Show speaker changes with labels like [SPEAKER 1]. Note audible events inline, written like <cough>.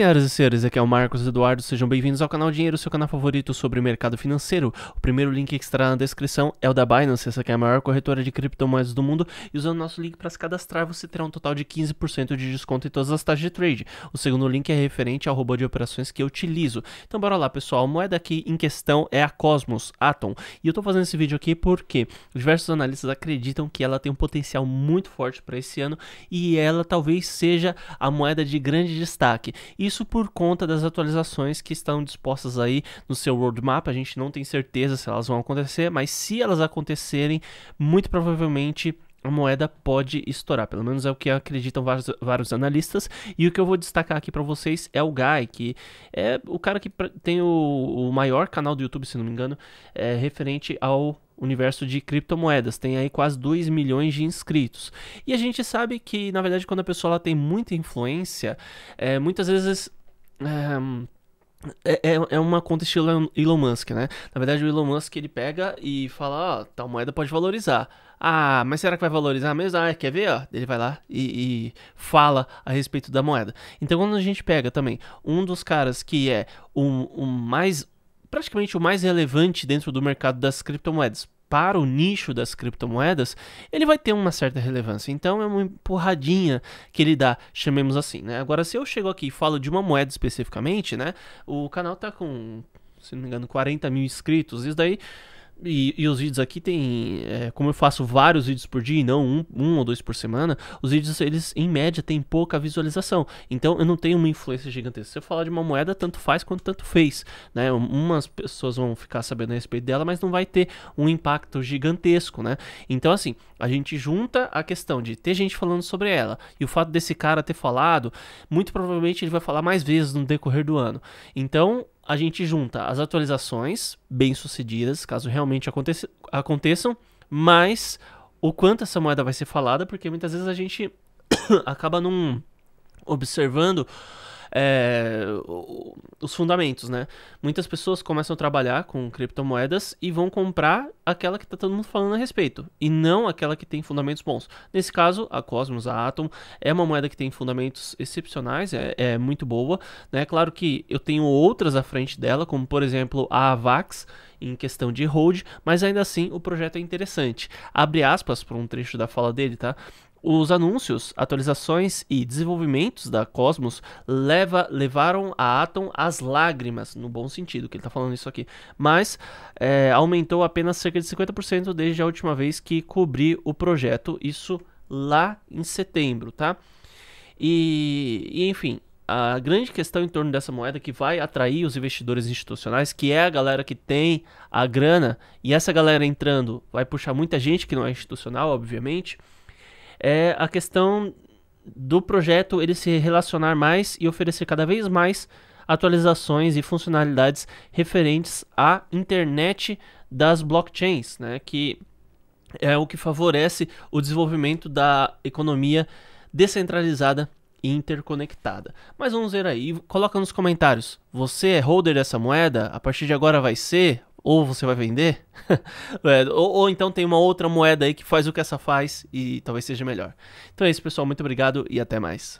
[SPEAKER 1] Senhoras e senhores, aqui é o Marcos Eduardo, sejam bem-vindos ao canal Dinheiro, seu canal favorito sobre mercado financeiro. O primeiro link que estará na descrição é o da Binance, essa que é a maior corretora de criptomoedas do mundo, e usando o nosso link para se cadastrar, você terá um total de 15% de desconto em todas as taxas de trade. O segundo link é referente ao robô de operações que eu utilizo. Então bora lá, pessoal, a moeda aqui em questão é a Cosmos, Atom, e eu estou fazendo esse vídeo aqui porque diversos analistas acreditam que ela tem um potencial muito forte para esse ano, e ela talvez seja a moeda de grande destaque. Isso por conta das atualizações que estão dispostas aí no seu roadmap. A gente não tem certeza se elas vão acontecer, mas se elas acontecerem, muito provavelmente a moeda pode estourar, pelo menos é o que acreditam vários, vários analistas. E o que eu vou destacar aqui para vocês é o Guy, que é o cara que tem o, o maior canal do YouTube, se não me engano, é, referente ao universo de criptomoedas. Tem aí quase 2 milhões de inscritos. E a gente sabe que, na verdade, quando a pessoa ela tem muita influência, é, muitas vezes. É, é, é, é uma conta estilo Elon Musk, né? Na verdade, o Elon Musk ele pega e fala: Ó, oh, tal moeda pode valorizar. Ah, mas será que vai valorizar mesmo? Ah, quer ver? Ó, ele vai lá e, e, fala a respeito da moeda. Então, quando a gente pega também um dos caras que é o, o mais praticamente o mais relevante dentro do mercado das criptomoedas para o nicho das criptomoedas, ele vai ter uma certa relevância. Então é uma empurradinha que ele dá, chamemos assim, né? Agora se eu chego aqui e falo de uma moeda especificamente, né? O canal tá com, se não me engano, 40 mil inscritos. Isso daí e, e, os vídeos aqui tem. É, como eu faço vários vídeos por dia, e não um, um ou dois por semana, os vídeos, eles, em média, têm pouca visualização. Então eu não tenho uma influência gigantesca. Se eu falar de uma moeda, tanto faz quanto tanto fez. Né? Umas pessoas vão ficar sabendo a respeito dela, mas não vai ter um impacto gigantesco, né? Então, assim, a gente junta a questão de ter gente falando sobre ela e o fato desse cara ter falado, muito provavelmente ele vai falar mais vezes no decorrer do ano. Então, a gente junta as atualizações bem-sucedidas, caso realmente aconteça, aconteçam, mais o quanto essa moeda vai ser falada, porque muitas vezes a gente <coughs> acaba não observando é, os fundamentos, né? Muitas pessoas começam a trabalhar com criptomoedas e vão comprar aquela que está todo mundo falando a respeito, e não aquela que tem fundamentos bons. Nesse caso, a Cosmos, a Atom, é uma moeda que tem fundamentos excepcionais, é, é muito boa. Né? Claro que eu tenho outras à frente dela, como por exemplo a Avax, em questão de hold, mas ainda assim o projeto é interessante. Abre aspas para um trecho da fala dele, tá? Os anúncios, atualizações e desenvolvimentos da Cosmos leva, levaram a Atom às lágrimas, no bom sentido que ele está falando isso aqui, mas é, aumentou apenas cerca de 50% desde a última vez que cobri o projeto, isso lá em setembro, tá? E, e enfim, a grande questão em torno dessa moeda que vai atrair os investidores institucionais, que é a galera que tem a grana, e essa galera entrando vai puxar muita gente que não é institucional, obviamente é a questão do projeto ele se relacionar mais e oferecer cada vez mais atualizações e funcionalidades referentes à internet das blockchains, né? Que é o que favorece o desenvolvimento da economia descentralizada e interconectada. Mas vamos ver aí, coloca nos comentários. Você é holder dessa moeda? A partir de agora vai ser? ou você vai vender, <laughs> é, ou, ou, então tem uma outra moeda aí que faz o que essa faz e talvez seja melhor. Então é isso, pessoal. Muito obrigado e até mais.